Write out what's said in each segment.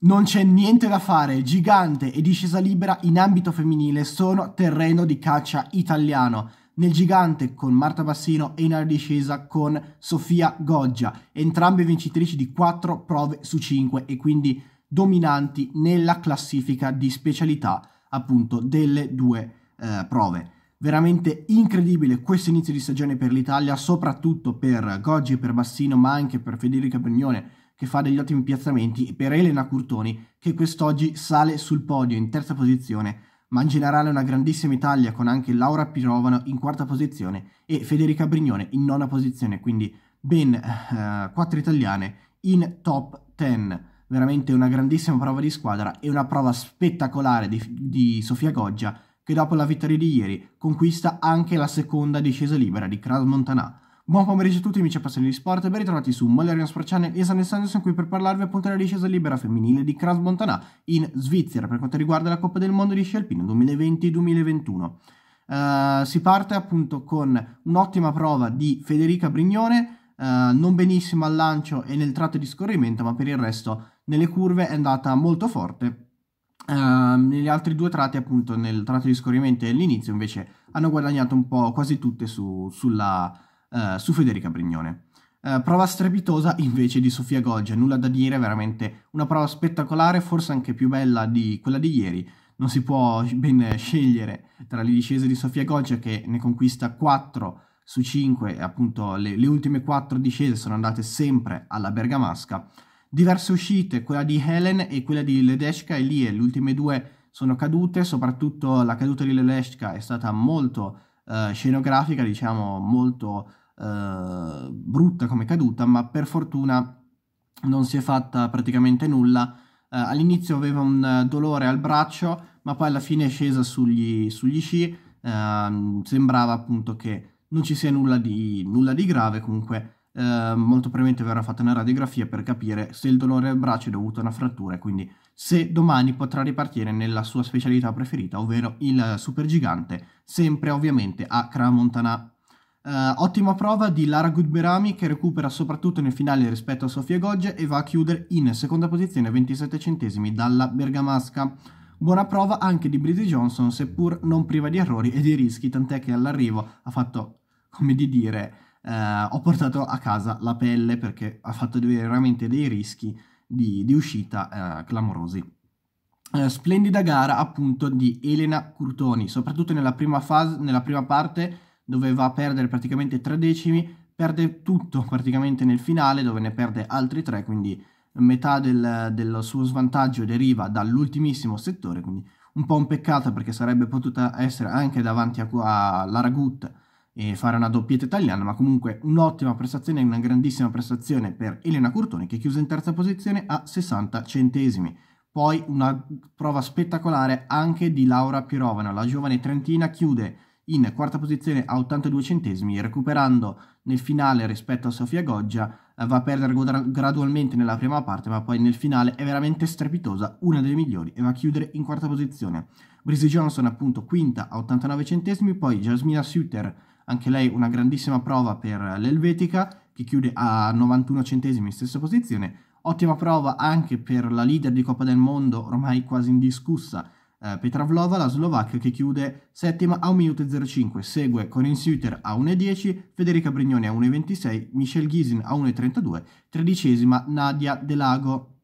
Non c'è niente da fare, gigante e discesa libera in ambito femminile sono terreno di caccia italiano. Nel gigante con Marta Bassino e in discesa con Sofia Goggia, entrambe vincitrici di 4 prove su 5 e quindi dominanti nella classifica di specialità appunto delle due eh, prove. Veramente incredibile questo inizio di stagione per l'Italia, soprattutto per Goggi e per Bassino, ma anche per Federica Brignone che fa degli ottimi piazzamenti, e per Elena Curtoni, che quest'oggi sale sul podio in terza posizione, ma in generale una grandissima Italia con anche Laura Pirovano in quarta posizione e Federica Brignone in nona posizione, quindi ben eh, quattro italiane in top 10. Veramente una grandissima prova di squadra e una prova spettacolare di, di Sofia Goggia che dopo la vittoria di ieri conquista anche la seconda discesa libera di Kras Montanà. Buon pomeriggio a tutti amici appassionati di sport e ben ritrovati su Mollerino Sporciane e San Alessandro sono qui per parlarvi appunto della discesa libera femminile di Crans Montanà in Svizzera per quanto riguarda la Coppa del Mondo di Sci 2020-2021. Uh, si parte appunto con un'ottima prova di Federica Brignone, uh, non benissimo al lancio e nel tratto di scorrimento ma per il resto nelle curve è andata molto forte Uh, negli altri due tratti, appunto, nel tratto di scorrimento e all'inizio, invece, hanno guadagnato un po' quasi tutte su, sulla, eh, su Federica Brignone. Eh, prova strepitosa invece di Sofia Goggia, nulla da dire, veramente una prova spettacolare, forse anche più bella di quella di ieri. Non si può ben scegliere tra le discese di Sofia Goggia che ne conquista 4 su 5, appunto le, le ultime 4 discese sono andate sempre alla Bergamasca. Diverse uscite, quella di Helen e quella di Ledeschka e lì le ultime due sono cadute, soprattutto la caduta di Ledeschka è stata molto eh, scenografica, diciamo, molto eh, brutta come caduta, ma per fortuna non si è fatta praticamente nulla. Eh, all'inizio aveva un eh, dolore al braccio, ma poi alla fine è scesa sugli, sugli sci. Eh, sembrava appunto che non ci sia nulla di, nulla di grave, comunque Ehm, molto probabilmente verrà fatta una radiografia per capire se il dolore al braccio è dovuto a una frattura e quindi se domani potrà ripartire nella sua specialità preferita, ovvero il supergigante, sempre ovviamente a Cramontana. Eh, ottima prova di Lara Gudberami che recupera soprattutto nel finale rispetto a Sofia Gogge e va a chiudere in seconda posizione 27 centesimi dalla Bergamasca. Buona prova anche di Brady Johnson, seppur non priva di errori e di rischi, tant'è che all'arrivo ha fatto, come di dire, eh, ho portato a casa la pelle perché ha fatto veramente dei rischi di, di uscita eh, clamorosi. Eh, splendida gara appunto di Elena Curtoni, soprattutto nella prima, fase, nella prima parte dove va a perdere praticamente tre decimi, perde tutto praticamente nel finale dove ne perde altri tre, quindi metà del, del suo svantaggio deriva dall'ultimissimo settore, quindi un po' un peccato perché sarebbe potuta essere anche davanti a, a Laragut e fare una doppietta italiana, ma comunque un'ottima prestazione una grandissima prestazione per Elena Curtoni che chiuse in terza posizione a 60 centesimi. Poi una prova spettacolare anche di Laura Pirovano, la giovane trentina chiude in quarta posizione a 82 centesimi, recuperando nel finale rispetto a Sofia Goggia, eh, va a perdere gradualmente nella prima parte, ma poi nel finale è veramente strepitosa, una delle migliori, e va a chiudere in quarta posizione. Brissy Johnson appunto quinta a 89 centesimi, poi Jasmina Suter anche lei una grandissima prova per l'Elvetica che chiude a 91 centesimi, in stessa posizione. Ottima prova anche per la leader di Coppa del Mondo, ormai quasi indiscussa, eh, Vlova, la slovacca, che chiude settima a 1 minuto e 05. Segue Corinne Suter a 1,10, Federica Brignoni a 1,26, Michelle Ghisin a 1,32, tredicesima Nadia Delago.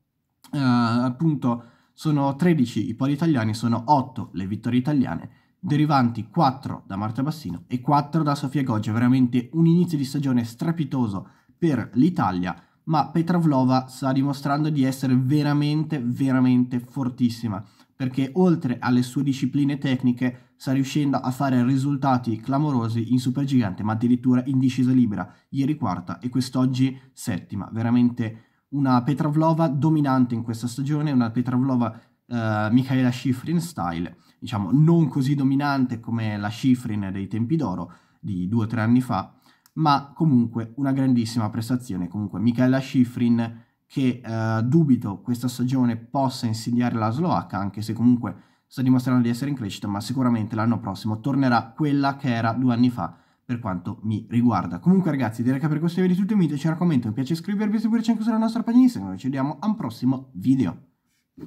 Eh, appunto sono 13 i poli italiani, sono 8 le vittorie italiane derivanti 4 da Marta Bassino e 4 da Sofia Goggia. Veramente un inizio di stagione strepitoso per l'Italia, ma Petravlova sta dimostrando di essere veramente, veramente fortissima, perché oltre alle sue discipline tecniche sta riuscendo a fare risultati clamorosi in supergigante, ma addirittura in discesa libera, ieri quarta e quest'oggi settima. Veramente una Petravlova dominante in questa stagione, una Petravlova eh, Michaela Schifrin style diciamo, non così dominante come la Cifrin dei tempi d'oro di due o tre anni fa, ma comunque una grandissima prestazione. Comunque Michaela Schifrin che eh, dubito questa stagione possa insidiare la Slovacca, anche se comunque sta dimostrando di essere in crescita, ma sicuramente l'anno prossimo tornerà quella che era due anni fa per quanto mi riguarda. Comunque ragazzi, direi che per questo video è tutto, mi piace, raccomando, mi piace iscrivervi e seguirci anche sulla nostra pagina Instagram, ci vediamo al prossimo video.